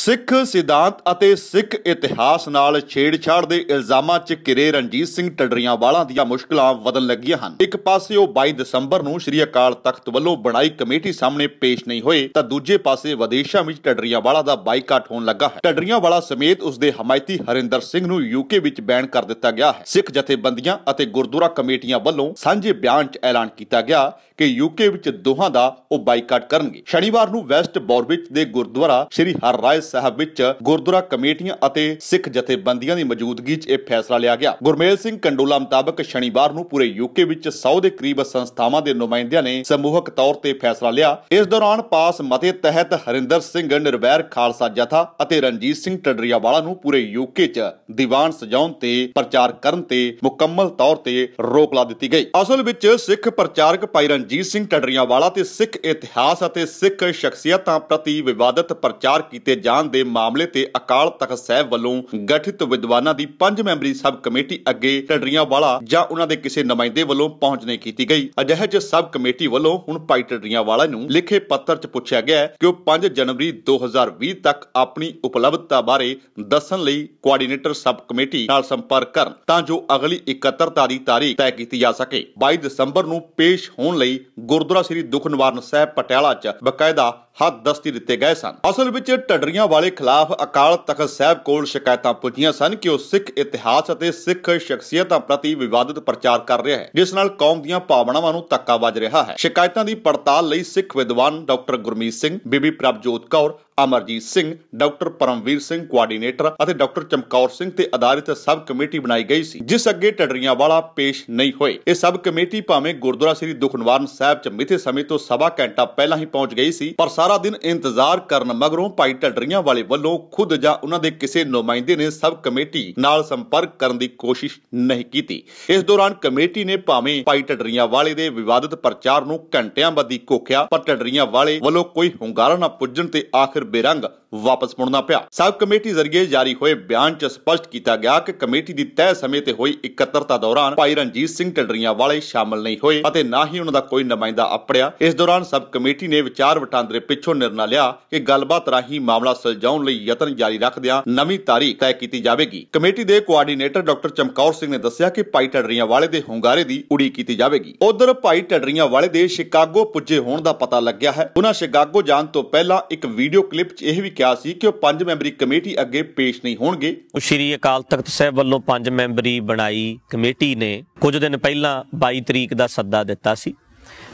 ਸਿੱਖ ਸਿਧਾਂਤ ਅਤੇ ਸਿੱਖ ਇਤਿਹਾਸ ਨਾਲ ਛੇੜਛਾੜ ਦੇ ਇਲਜ਼ਾਮਾਂ 'ਚ ਕਿਰੇ ਰਣਜੀਤ ਸਿੰਘ ਟੱਡਰੀਆਂ ਵਾਲਾਂ ਦੀਆਂ ਮੁਸ਼ਕਲਾਂ ਵਧਣ ਲੱਗੀਆਂ ਹਨ ਇੱਕ ਪਾਸੇ ਉਹ 22 ਦਸੰਬਰ ਨੂੰ ਸ੍ਰੀ ਅਕਾਲ ਤਖਤ ਵੱਲੋਂ ਬਣਾਈ ਕਮੇਟੀ ਸਾਹਮਣੇ ਪੇਸ਼ ਨਹੀਂ ਹੋਏ ਤਾਂ ਦੂਜੇ ਪਾਸੇ ਵਿਦੇਸ਼ਾਂ ਵਿੱਚ ਟੱਡਰੀਆਂ ਵਾਲਾ ਦਾ ਬਾਈਕਾਟ ਹੋਣ ਲੱਗਾ ਹੈ ਟੱਡਰੀਆਂ ਵਾਲਾ ਸਮੇਤ ਉਸ ਦੇ ਹਮਾਇਤੀ ਹਰਿੰਦਰ ਸਿੰਘ ਨੂੰ ਯੂਕੇ ਵਿੱਚ ਬੈਨ ਕਰ ਦਿੱਤਾ ਗਿਆ ਹੈ ਸਿੱਖ ਜਥੇਬੰਦੀਆਂ ਅਤੇ ਗੁਰਦੁਆਰਾ ਕਮੇਟੀਆਂ ਵੱਲੋਂ ਸਾਂਝੇ ਬਿਆਨ 'ਚ ਐਲਾਨ ਕੀਤਾ ਗਿਆ ਕਿ ਯੂਕੇ ਵਿੱਚ ਦੋਹਾਂ ਦਾ ਉਹ ਬਾਈਕਾਟ ਕਰਨਗੇ ਸ਼ਨੀਵਾਰ ਨੂੰ ਵੈਸਟ ਬੌਰਵਿਚ ਦੇ ਗੁਰਦੁਆਰਾ ਸ੍ਰੀ ਹਰ ਰਾਏ ਸਾਹਿਬ ਵਿੱਚ ਗੁਰਦੁਆਰਾ ਕਮੇਟੀਆਂ ਅਤੇ ਸਿੱਖ ਜਥੇਬੰਦੀਆਂ ਦੀ ਮੌਜੂਦਗੀ 'ਚ ਇਹ ਫੈਸਲਾ ਲਿਆ ਗਿਆ ਗੁਰਮੇਲ ਸਿੰਘ ਕੰਡੋਲਾ ਮੁਤਾਬਕ ਸ਼ਨੀਵਾਰ ਨੂੰ ਪੂਰੇ ਯੂਕੇ ਵਿੱਚ 100 ਦੇ ਕਰੀਬ ਸੰਸਥਾਵਾਂ ਦੇ ਨੁਮਾਇੰਦਿਆਂ ਨੇ ਸਮੂਹਕ ਤੌਰ ਤੇ ਫੈਸਲਾ ਲਿਆ ਇਸ ਦੌਰਾਨ ਪਾਸ ਮਤੇ ਤਹਿਤ ਹਰਿੰਦਰ ਸਿੰਘ ਨਿਰਵੈਰ ਖਾਲਸਾ ਜਥਾ ਅਤੇ ਰਣਜੀਤ ਸਿੰਘ ਵਾਲਾ ਨੂੰ ਪੂਰੇ ਯੂਕੇ 'ਚ ਦੀਵਾਨ ਸਜਾਉਣ ਤੇ ਪ੍ਰਚਾਰ ਕਰਨ ਤੇ ਮੁਕੰਮਲ ਤੌਰ ਤੇ ਰੋਕ ਲਾ ਦਿੱਤੀ ਗਈ ਅਸਲ ਵਿੱਚ ਸਿੱਖ ਪ੍ਰਚਾਰਕ ਭਾਈ ਰਣਜੀਤ ਸਿੰਘ ਵਾਲਾ ਤੇ ਸਿੱਖ ਇਤਿਹਾਸ ਅਤੇ ਸਿੱਖ ਸ਼ਖਸੀਅਤਾਂ ਪ੍ਰਤੀ ਵਿਵਾਦਤ ਪ੍ਰਚਾਰ ਕੀਤੇ ਜਾ ਸੰਵਿਧਾਨ ਦੇ ਮਾਮਲੇ ਤੇ ਅਕਾਲ ਤਖਤ ਸਾਹਿਬ ਵੱਲੋਂ ਗਠਿਤ ਵਿਦਵਾਨਾਂ ਦੀ ਪੰਜ ਮੈਂਬਰੀ ਸਬ ਕਮੇਟੀ ਅੱਗੇ ਟੱਡਰੀਆਂ ਵਾਲਾ ਜਾਂ ਉਹਨਾਂ ਦੇ ਕਿਸੇ ਨੁਮਾਇੰਦੇ ਵੱਲੋਂ ਪਹੁੰਚ ਨਹੀਂ ਕੀਤੀ ਗਈ ਅਜਿਹੇ ਜ ਸਬ ਕਮੇਟੀ ਵੱਲੋਂ ਹੁਣ ਪਾਈ ਟੱਡਰੀਆਂ ਵਾਲਾ ਨੂੰ ਲਿਖੇ ਪੱਤਰ 'ਚ ਪੁੱਛਿਆ ਗਿਆ ਕਿ ਉਹ 5 ਜਨਵਰੀ 2020 ਤੱਕ ਆਪਣੀ ਉਪਲਬਧਤਾ ਬਾਰੇ ਦੱਸਣ ਲਈ ਕੋਆਰਡੀਨੇਟਰ ਸਬ ਕਮੇਟੀ ਨਾਲ ਸੰਪਰਕ ਕਰਨ ਤਾਂ ਜੋ ਅਗਲੀ 71 ਦੀ ਤਾਰੀਖ ਤੈਅ ਕੀਤੀ ਜਾ ਸਕੇ 22 ਦਸੰਬਰ ਨੂੰ ਪੇਸ਼ ਹੋਣ ਲਈ ਗੁਰਦੁਆਰਾ ਸ੍ਰੀ ਦੁਖਨਿਵਾਰਨ ਸਾਹਿਬ ਪਟਿਆਲਾ 'ਚ ਬਕਾਇਦਾ ਹੱਥ ਦਸਤੀ ਦਿੱਤੇ ਗਏ ਸਨ ਅਸਲ ਵਿੱਚ ਢੱਡਰੀਆਂ ਵਾਲੇ ਖਿਲਾਫ ਅਕਾਲ ਤਖਤ ਸਾਹਿਬ ਕੋਲ ਸ਼ਿਕਾਇਤਾਂ ਪੁੱਜੀਆਂ ਸਨ ਕਿ ਉਹ ਸਿੱਖ ਇਤਿਹਾਸ ਅਤੇ ਸਿੱਖ ਸ਼ਖਸੀਅਤਾਂ ਪ੍ਰਤੀ ਵਿਵਾਦਿਤ ਪ੍ਰਚਾਰ ਕਰ ਰਿਹਾ ਹੈ ਜਿਸ ਨਾਲ ਕੌਮ ਦੀਆਂ ਭਾਵਨਾਵਾਂ ਨੂੰ ਧੱਕਾ ਵੱਜ ਰਿਹਾ ਹੈ ਸ਼ਿਕਾਇਤਾਂ ਦੀ ਪੜਤਾਲ ਲਈ ਸਿੱਖ ਵਿਦਵਾਨ doctor Gurmeet Singh Bibi Prabhjot Kaur Amarjeet Singh doctor Paramvir Singh coordinator ਅਤੇ ਡਾਕਟਰ ਚਮਕੌਰ ਸਿੰਘ ਤੇ ਆਧਾਰਿਤ ਸਬ ਕਮੇਟੀ ਬਣਾਈ ਗਈ ਸੀ ਜਿਸ ਅੱਗੇ ਟੜਰੀਆਂ ਵਾਲਾ ਪੇਸ਼ ਨਹੀਂ ਹੋਏ ਇਹ ਸਬ ਕਮੇਟੀ ਭਾਵੇਂ ਗੁਰਦੁਆਰਾ ਸ੍ਰੀ ਦੁਖਨਵਾਰਨ ਸਾਹਿਬ ਚ ਮਿੱਥੇ ਸਮੇਂ ਤੋਂ ਸਵਾ ਘੰਟਾ ਪਹਿਲਾਂ ਹੀ ਪਹੁੰਚ ਗਈ ਸੀ ਪਰ ਸਾਰਾ ਦਿਨ ਇੰਤਜ਼ਾਰ ਕਰਨ ਮਗਰੋਂ ਭਾਈ ਟੜਰੀਆਂ ਵਾਲੇ ਵੱਲੋਂ ਖੁਦ ਜਾਂ ਉਹਨਾਂ ਦੇ ਕਿਸੇ ਨੁਮਾਇੰਦੇ ਨੇ ਸਬ ਕਮੇਟੀ ਨਾਲ ਸੰਪਰਕ ਕਰਨ ਦੀ ਕੋਸ਼ਿਸ਼ ਨਹੀਂ ਕੀਤੀ ਇਸ ਦੌਰਾਨ ਕਮੇਟੀ ਨੇ ਭਾਵੇਂ ਭਾਈ ਟੜਰੀਆਂ ਵਾਲੇ ਦੇ ਵਿਵਾਦਿਤ ਪ੍ਰਚਾਰ ਨੂੰ ਘੰਟਿਆਂ ਬੱਦੀ ਕੋਖਿਆ ਪਰ ਟੜਰੀਆਂ ਵਾਲੇ ਵੱਲੋਂ ਕੋਈ ਹੁੰਗਾਰਾ ਨਾ ਪੁੱਜਣ ਤੇ ਆਖਿਰ ਬੇਰੰਗ ਵਾਪਸ ਮੁੜਨਾ ਪਿਆ ਸਬ ਕਮੇਟੀ ਜ਼ਰੀਏ ਜਾਰੀ ਹੋਏ ਬਿਆਨ 'ਚ ਸਪਸ਼ਟ ਕੀਤਾ ਗਿਆ ਕਿ ਕਮੇਟੀ ਦੀ ਤੈਅ ਸਮੇਂ ਤੇ ਹੋਈ ਇਕੱਤਰਤਾ ਦੌਰਾਨ ਭਾਈ ਰਣਜੀਤ ਸਿੰਘ ਢੱਡਰੀਆਂ ਵਾਲੇ ਸ਼ਾਮਲ ਨਹੀਂ ਹੋਏ ਅਤੇ ਨਾ ਹੀ ਉਹਨਾਂ ਦਾ ਕੋਈ ਨੁਮਾਇੰਦਾ ਆਪੜਿਆ ਇਸ ਦੌਰਾਨ ਸਬ ਕਮੇਟੀ ਨੇ ਵਿਚਾਰ ਵਟਾਂਦਰੇ ਪਿੱਛੋਂ ਨਿਰਣਾ ਲਿਆ ਕਿ ਗੱਲਬਾਤ ਰਾਹੀਂ ਮਾਮਲਾ ਸੁਲਝਾਉਣ ਲਈ ਯਤਨ ਜਾਰੀ ਰੱਖਦਿਆਂ ਨਵੀਂ ਤਾਰੀਖ ਤੈਅ ਕੀਤੀ ਜਾਵੇਗੀ ਕਮੇਟੀ ਦੇ ਕੋਆਰਡੀਨੇਟਰ ਡਾਕਟਰ ਚਮਕੌਰ ਸਿੰਘ ਨੇ ਦੱਸਿਆ ਕਿ ਭਾਈ ਢੱਡਰੀਆਂ ਵਾਲੇ ਦੇ ਹੁੰਗਾਰੇ ਦੀ ਉਡੀਕ ਕੀਤੀ ਜਾਵੇਗੀ ਉਧਰ ਭਾਈ ਢੱਡਰੀਆਂ ਵਾਲੇ ਦੇ ਸ਼ਿਕਾਗੋ ਪੁੱਜੇ ਹੋਣ ਦਾ ਪਤਾ ਲੱਗਿਆ ਹੈ ਉਹਨਾਂ ਸ਼ਿਕਾਗੋ ਜਾਣ ਤੋਂ ਪਹਿਲਾਂ ਇੱਕ ਵੀਡੀਓ ਕਲਿੱਪ 'ਚ ਇਹ ਵੀ ਕਿਹਾ ਸੀ ਕਿ ਉਹ ਪੰਜ ਮੈਂਬਰੀ ਕਮੇਟੀ ਅੱਗੇ ਪੇਸ਼ ਨਹੀਂ ਹੋਣਗੇ ਉਹ ਸ਼੍ਰੀ ਅਕਾਲ ਤਖਤ ਸਾਹਿਬ ਵੱਲੋਂ ਪੰਜ ਮੈਂਬਰੀ ਬਣਾਈ ਕਮੇਟੀ ਨੇ ਕੁਝ ਦਿਨ ਪਹਿਲਾਂ 22 ਤਰੀਕ ਦਾ ਸੱਦਾ ਦਿੱਤਾ ਸੀ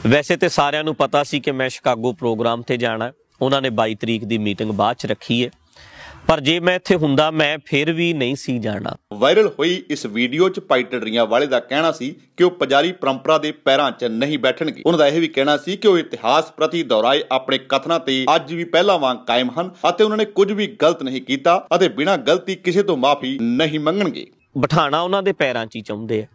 ਵੈਸੇ ਤੇ ਸਾਰਿਆਂ ਨੂੰ ਪਤਾ ਸੀ ਕਿ ਮੈਂ ਸ਼ਿਕਾਗੋ ਪ੍ਰੋਗਰਾਮ ਤੇ ਜਾਣਾ ਉਹਨਾਂ ਨੇ 22 ਤਰੀਕ ਦੀ ਮੀਟਿੰਗ ਬਾਅਦ 'ਚ ਰੱਖੀ ਹੈ ਪਰ ਜੇ ਮੈਂ ਇੱਥੇ ਹੁੰਦਾ ਮੈਂ ਫਿਰ ਵੀ ਨਹੀਂ ਸੀ ਜਾਣਾ ਵਾਇਰਲ ਹੋਈ ਇਸ ਵੀਡੀਓ 'ਚ ਪਾਈਟੜੀਆਂ ਵਾਲੇ ਦਾ ਕਹਿਣਾ ਸੀ ਕਿ ਉਹ ਪੁਜਾਰੀ ਪਰੰਪਰਾ ਦੇ ਪੈਰਾਂ 'ਚ ਨਹੀਂ ਬੈਠਣਗੇ ਉਹਨਾਂ ਦਾ ਇਹ ਵੀ ਕਹਿਣਾ ਸੀ ਕਿ ਉਹ ਇਤਿਹਾਸ ਪ੍ਰਤੀ ਦੁਹਰਾਏ ਆਪਣੇ ਕਥਨਾਂ ਤੇ ਅੱਜ ਵੀ ਪਹਿਲਾਂ ਵਾਂਗ ਕਾਇਮ ਹਨ ਅਤੇ ਉਹਨਾਂ ਨੇ ਕੁਝ ਵੀ ਗਲਤ ਨਹੀਂ ਕੀਤਾ ਅਤੇ ਬਿਨਾਂ ਗਲਤੀ ਕਿਸੇ ਤੋਂ ਮਾਫੀ ਨਹੀਂ ਮੰਗਣਗੇ ਬਿਠਾਣਾ ਉਹਨਾਂ ਦੇ ਪੈਰਾਂ 'ਚ ਹੀ ਚਾਹੁੰਦੇ ਆ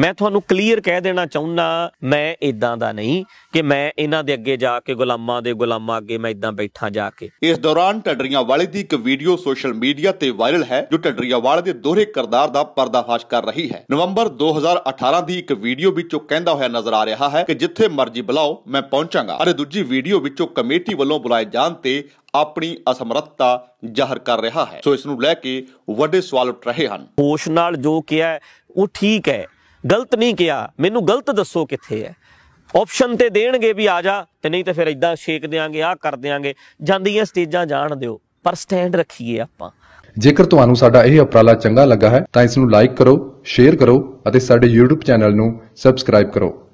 ਮੈਂ ਤੁਹਾਨੂੰ ਕਲੀਅਰ ਕਹਿ ਦੇਣਾ ਚਾਹੁੰਦਾ ਮੈਂ ਇਦਾਂ ਦਾ ਨਹੀਂ ਕਿ ਮੈਂ ਇਹਨਾਂ ਦੇ ਅੱਗੇ ਜਾ ਕੇ ਗੁਲਾਮਾਂ ਦੇ ਗੁਲਾਮਾਂ ਅੱਗੇ ਮੈਂ ਇਦਾਂ ਬੈਠਾ ਜਾ ਕੇ ਇਸ ਦੌਰਾਨ ਟੱਡਰੀਆਂ ਵਾਲੇ ਦੀ ਇੱਕ ਵੀਡੀਓ ਸੋਸ਼ਲ ਮੀਡੀਆ ਤੇ ਵਾਇਰਲ ਹੈ ਜੋ ਟੱਡਰੀਆਂ ਵਾਲੇ ਦੇ ਦੋਹਰੇ ਕਰਦਾਰ ਦਾ ਪਰਦਾਫਾਸ਼ ਕਰ ਰਹੀ ਹੈ ਨਵੰਬਰ 2018 ਦੀ ਇੱਕ ਵੀਡੀਓ ਵਿੱਚੋਂ ਕਹਿੰਦਾ ਹੋਇਆ ਨਜ਼ਰ ਆ ਰਿਹਾ ਹੈ ਕਿ ਜਿੱਥੇ ਮਰਜ਼ੀ ਬੁਲਾਓ ਮੈਂ ਪਹੁੰਚਾਂਗਾ ਅਰੇ ਦੂਜੀ ਵੀਡੀਓ ਵਿੱਚੋਂ ਕਮੇਟੀ ਵੱਲੋਂ ਬੁਲਾਏ ਜਾਣ ਤੇ ਆਪਣੀ ਅਸਮਰੱਥਤਾ ਜ਼ਾਹਰ ਕਰ ਰਿਹਾ ਹੈ ਸੋ ਇਸ ਨੂੰ ਲੈ ਕੇ ਵੱਡੇ ਸਵਾਲ ਉੱਠ ਰਹੇ ਹਨ ਹੋਸ਼ ਨਾਲ ਜੋ ਕਿਹਾ ਉਹ ਠੀਕ ਹੈ ਗਲਤ ਨਹੀਂ ਕਿਹਾ ਮੈਨੂੰ ਗਲਤ ਦੱਸੋ ਕਿੱਥੇ ਹੈ ਆਪਸ਼ਨ ਤੇ ਦੇਣਗੇ ਵੀ ਆ ਜਾ ਤੇ ਨਹੀਂ ਤੇ ਫਿਰ ਇਦਾਂ ਛੇਕ ਦੇਾਂਗੇ ਆ ਕਰ ਦੇਾਂਗੇ ਜਾਂਦੀਆਂ ਸਟੇਜਾਂ ਜਾਣ ਦਿਓ ਪਰ ਸਟੈਂਡ ਰੱਖੀਏ ਆਪਾਂ ਜੇਕਰ ਤੁਹਾਨੂੰ ਸਾਡਾ ਇਹ ਉਪਰਾਲਾ ਚੰਗਾ ਲੱਗਾ ਹੈ ਤਾਂ ਇਸ ਨੂੰ ਲਾਈਕ ਕਰੋ ਸ਼ੇਅਰ ਕਰੋ ਅਤੇ ਸਾਡੇ YouTube ਚੈਨਲ ਨੂੰ ਸਬਸਕ੍ਰਾਈਬ ਕਰੋ